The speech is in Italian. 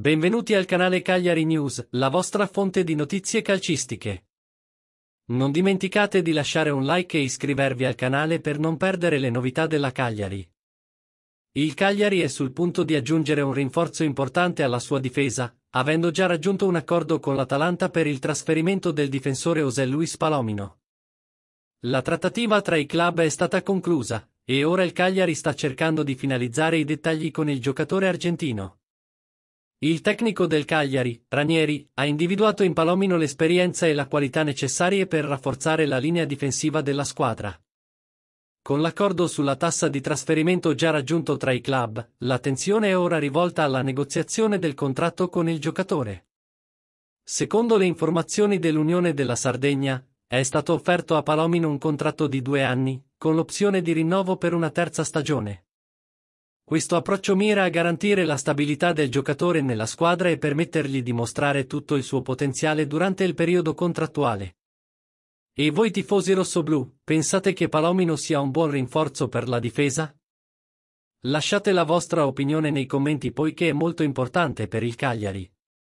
Benvenuti al canale Cagliari News, la vostra fonte di notizie calcistiche. Non dimenticate di lasciare un like e iscrivervi al canale per non perdere le novità della Cagliari. Il Cagliari è sul punto di aggiungere un rinforzo importante alla sua difesa, avendo già raggiunto un accordo con l'Atalanta per il trasferimento del difensore José Luis Palomino. La trattativa tra i club è stata conclusa, e ora il Cagliari sta cercando di finalizzare i dettagli con il giocatore argentino. Il tecnico del Cagliari, Ranieri, ha individuato in Palomino l'esperienza e la qualità necessarie per rafforzare la linea difensiva della squadra. Con l'accordo sulla tassa di trasferimento già raggiunto tra i club, l'attenzione è ora rivolta alla negoziazione del contratto con il giocatore. Secondo le informazioni dell'Unione della Sardegna, è stato offerto a Palomino un contratto di due anni, con l'opzione di rinnovo per una terza stagione. Questo approccio mira a garantire la stabilità del giocatore nella squadra e permettergli di mostrare tutto il suo potenziale durante il periodo contrattuale. E voi tifosi rossoblù, pensate che Palomino sia un buon rinforzo per la difesa? Lasciate la vostra opinione nei commenti poiché è molto importante per il Cagliari.